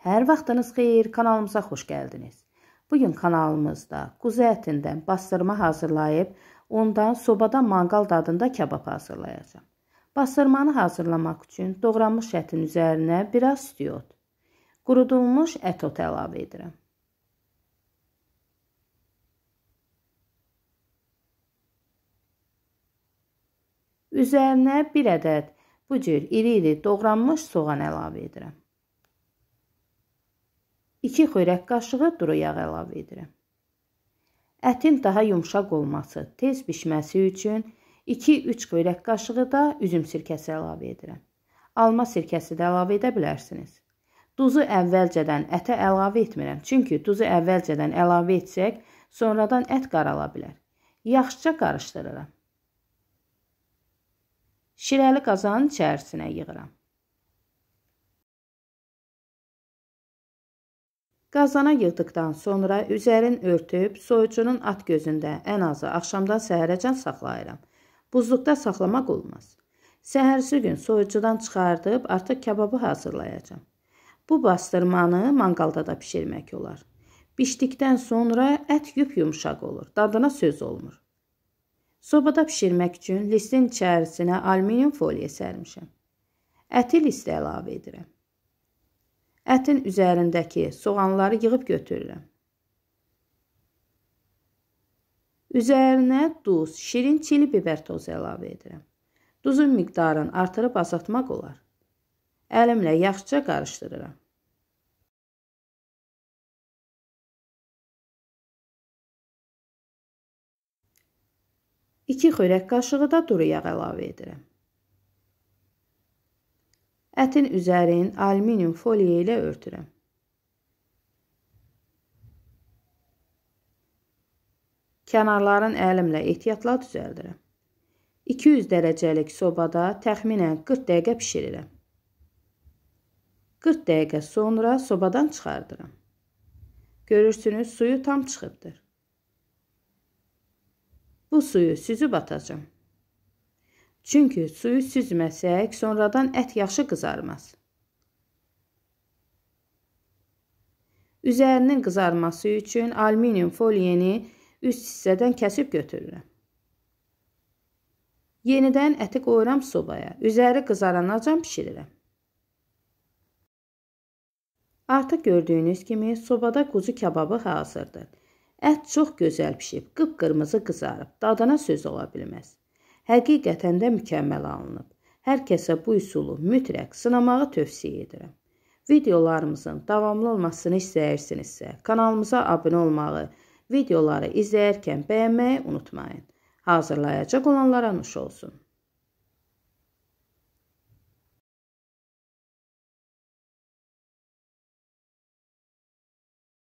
Hər vaxtınız xeyir, kanalımıza xoş gəldiniz. Bugün kanalımızda quzu ətindən bastırma hazırlayıb, ondan sobada manqal dadında kebab hazırlayacağam. Bastırmanı hazırlamaq üçün doğranmış ətin üzərinə biraz stiyot, qurudulmuş ət otu əlavə edirəm. Üzərinə bir ədəd bu cür iri-iri doğranmış soğan əlavə edirəm. 2 xörək qaşığı duru yağ əlavə edirəm. Ətin daha yumşaq olması, tez bişməsi üçün 2-3 xörək qaşığı da üzüm sirkəsi əlavə edirəm. Alma sirkəsi də əlavə edə bilərsiniz. Duzu əvvəlcədən ətə əlavə etmirəm, çünki duzu əvvəlcədən əlavə etsək, sonradan ət qarala bilər. Yaxşıca qarışdırıram. Şirəli qazanın içərisinə yığıram. Qazana yığdıqdan sonra üzərin örtüb soyucunun at gözündə ən azı axşamdan səhərəcən saxlayıram. Buzluqda saxlamaq olmaz. Səhərsi gün soyucudan çıxardıb artıq kebabı hazırlayacam. Bu bastırmanı manqalda da bişirmək olar. Bişdikdən sonra ət yup yumşaq olur, dadına söz olmur. Sobada bişirmək üçün listin içərisinə alüminium foliyə sərmişəm. Əti listə əlavə edirəm. Ətin üzərindəki soğanları yığıb götürürəm. Üzərinə duz, şirin çili biber tozu əlavə edirəm. Duzun miqdarını artırıb azaltmaq olar. Əlimlə yaxşıca qarışdırıram. İki xörək qaşığı da duru yağ əlavə edirəm. Ətin üzərin alüminium foliya ilə örtürəm. Kənarların əlimlə ehtiyatla düzəldirəm. 200 dərəcəlik sobada təxminən 40 dəqiqə bişirirəm. 40 dəqiqə sonra sobadan çıxardıram. Görürsünüz, suyu tam çıxıbdır. Bu suyu süzüb atacam. Çünki suyu süzməsək, sonradan ət yaxşı qızarmaz. Üzərinin qızarması üçün alüminium foliyeni üst hissədən kəsib götürürəm. Yenidən əti qoyuram sobaya. Üzəri qızaranacan bişirirəm. Artıq gördüyünüz kimi sobada quzu kababı hazırdır. Ət çox gözəl pişib, qıpqırmızı qızarıb, dadına söz ola bilməz həqiqətən də mükəmməl alınıb. Hər kəsə bu üsulu mütləq sınamağı tövsiyə edirəm. Videolarımızın davamlı olmasını istəyirsinizsə, kanalımıza abunə olmağı, videoları izləyərkən bəyənməyi unutmayın. Hazırlayacaq olanlara nuş olsun.